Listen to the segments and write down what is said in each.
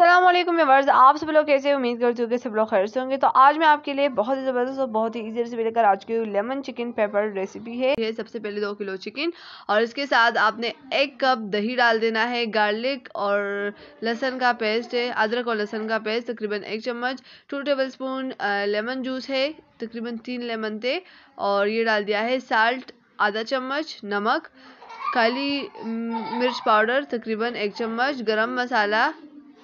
मैं व्यवर्स आप सब लोग कैसे उम्मीद करती हूँ कि सब लोग खैर से होंगे तो आज मैं आपके लिए बहुत ही ज़बरदस्त और बहुत ही ईजी रेसिपी लेकर आज की लेमन चिकन पेपर रेसिपी है ये सबसे पहले दो किलो चिकन और इसके साथ आपने एक कप दही डाल देना है गार्लिक और लहसन का पेस्ट है अदरक और लहसन का पेस्ट तकरीबन एक चम्मच two tablespoon lemon juice है तकरीबन तीन लेमन थे और ये डाल दिया है साल्ट आधा चम्मच नमक काली मिर्च पाउडर तकरीबन एक चम्मच गरम मसाला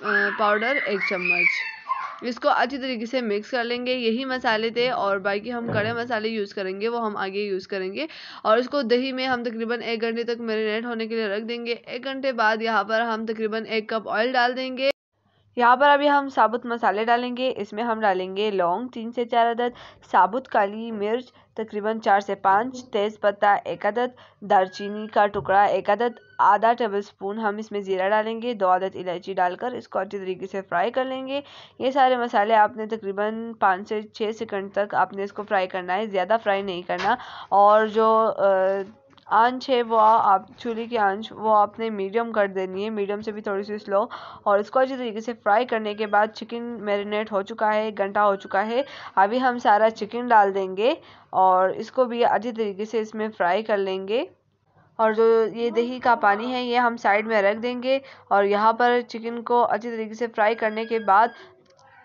पाउडर एक चम्मच इसको अच्छी तरीके से मिक्स कर लेंगे यही मसाले थे और बाकी हम कड़े हाँ। मसाले यूज़ करेंगे वो हम आगे यूज़ करेंगे और इसको दही में हम तकरीबन एक घंटे तक मेरीनेट होने के लिए रख देंगे एक घंटे बाद यहाँ पर हम तकरीबन एक कप ऑयल डाल देंगे यहाँ पर अभी हम साबुत मसाले डालेंगे इसमें हम डालेंगे लौंग तीन से चार अदद साबुत काली मिर्च तकरीबन चार से पाँच तेज़ पत्ता एक आदद दालचीनी का टुकड़ा एक आदद आधा टेबल स्पून हम इसमें ज़ीरा डालेंगे दो आदद इलायची डालकर इसको अच्छी तरीके से फ्राई कर लेंगे ये सारे मसाले आपने तकरीबन पाँच से छः सेकंड तक आपने इसको फ्राई करना है ज़्यादा फ्राई नहीं करना और जो आंच है वो आप चूल्हे की आंच वो आपने मीडियम कर देनी है मीडियम से भी थोड़ी सी स्लो और इसको अच्छी तरीके से फ्राई करने के बाद चिकन मैरिनेट हो चुका है एक घंटा हो चुका है अभी हम सारा चिकन डाल देंगे और इसको भी अच्छी तरीके से इसमें फ्राई कर लेंगे और जो ये दही का पानी है ये हम साइड में रख देंगे और यहाँ पर चिकन को अच्छी तरीके से फ्राई करने के बाद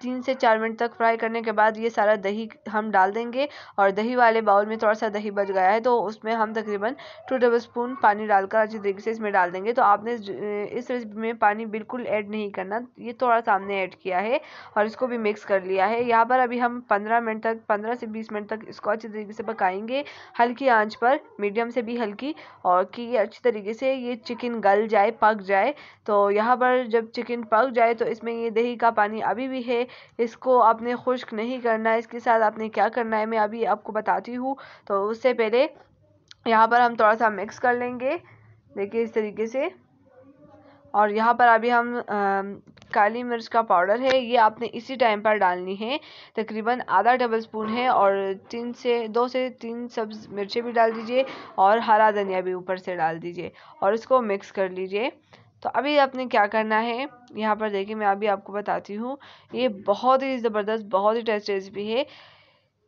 तीन से चार मिनट तक फ्राई करने के बाद ये सारा दही हम डाल देंगे और दही वाले बाउल में थोड़ा सा दही बच गया है तो उसमें हम तकरीबन टू टेबल स्पून पानी डालकर अच्छी तरीके से इसमें डाल देंगे तो आपने इस रेसिपी में पानी बिल्कुल ऐड नहीं करना ये थोड़ा सा हमने ऐड किया है और इसको भी मिक्स कर लिया है यहाँ पर अभी हम पंद्रह मिनट तक पंद्रह से बीस मिनट तक इसको अच्छी तरीके से पकाएंगे हल्की आँच पर मीडियम से भी हल्की और कि ये अच्छी तरीके से ये चिकन गल जाए पक जाए तो यहाँ पर जब चिकन पक जाए तो इसमें ये दही का पानी अभी भी है इसको आपने खुश्क नहीं करना है इसके साथ आपने क्या करना है मैं अभी आपको बताती हूँ तो उससे पहले यहाँ पर हम थोड़ा सा मिक्स कर लेंगे देखिए इस तरीके से और यहाँ पर अभी हम आ, काली मिर्च का पाउडर है ये आपने इसी टाइम पर डालनी है तकरीबन आधा टेबल स्पून है और तीन से दो से तीन सब्ज मिर्चें भी डाल दीजिए और हरा धनिया भी ऊपर से डाल दीजिए और इसको मिक्स कर लीजिए तो अभी आपने क्या करना है यहाँ पर देखिए मैं अभी आपको बताती हूँ ये बहुत ही ज़बरदस्त बहुत ही टेस्ट रेसिपी है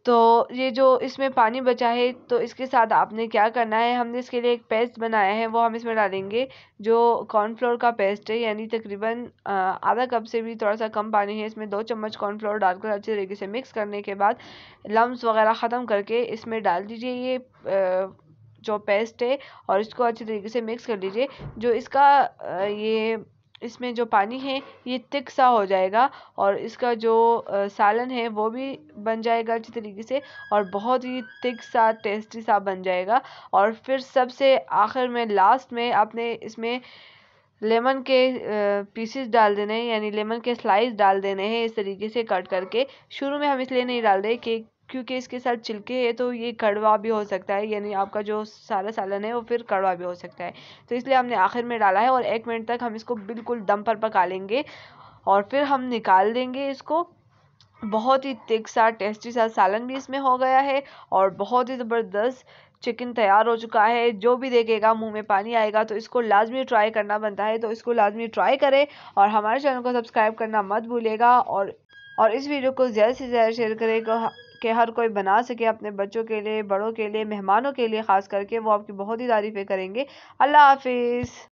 तो ये जो इसमें पानी बचा है तो इसके साथ आपने क्या करना है हमने इसके लिए एक पेस्ट बनाया है वो हम इसमें डालेंगे जो कॉर्नफ्लोर का पेस्ट है यानी तकरीबन आधा कप से भी थोड़ा सा कम पानी है इसमें दो चम्मच कॉर्नफ्लोर डालकर अच्छे तरीके से मिक्स करने के बाद लम्ब वगैरह ख़त्म करके इसमें डाल दीजिए ये आ, जो पेस्ट है और इसको अच्छे तरीके से मिक्स कर लीजिए जो इसका ये इसमें जो पानी है ये तिक सा हो जाएगा और इसका जो सालन है वो भी बन जाएगा अच्छी तरीके से और बहुत ही तिक सा टेस्टी सा बन जाएगा और फिर सबसे आखिर में लास्ट में आपने इसमें लेमन के पीसेस डाल देने हैं यानी लेमन के स्लाइस डाल देने हैं इस तरीके से कट करके शुरू में हम इसलिए नहीं डाल रहे कि क्योंकि इसके साथ छिलके है तो ये कड़वा भी हो सकता है यानी आपका जो सारा सालन है वो फिर कड़वा भी हो सकता है तो इसलिए हमने आखिर में डाला है और एक मिनट तक हम इसको बिल्कुल दम पर पका लेंगे और फिर हम निकाल देंगे इसको बहुत ही तिक सा टेस्टी सा सालन भी इसमें हो गया है और बहुत ही ज़बरदस्त चिकन तैयार हो चुका है जो भी देखेगा मुंह में पानी आएगा तो इसको लाजमी ट्राई करना बनता है तो इसको लाजमी ट्राई करें और हमारे चैनल को सब्सक्राइब करना मत भूलेगा और और इस वीडियो को ज़्यादा से ज़्यादा शेयर करें कि हर कोई बना सके अपने बच्चों के लिए बड़ों के लिए मेहमानों के लिए ख़ास करके वो आपकी बहुत ही तारीफ़ें करेंगे अल्लाह हाफिज़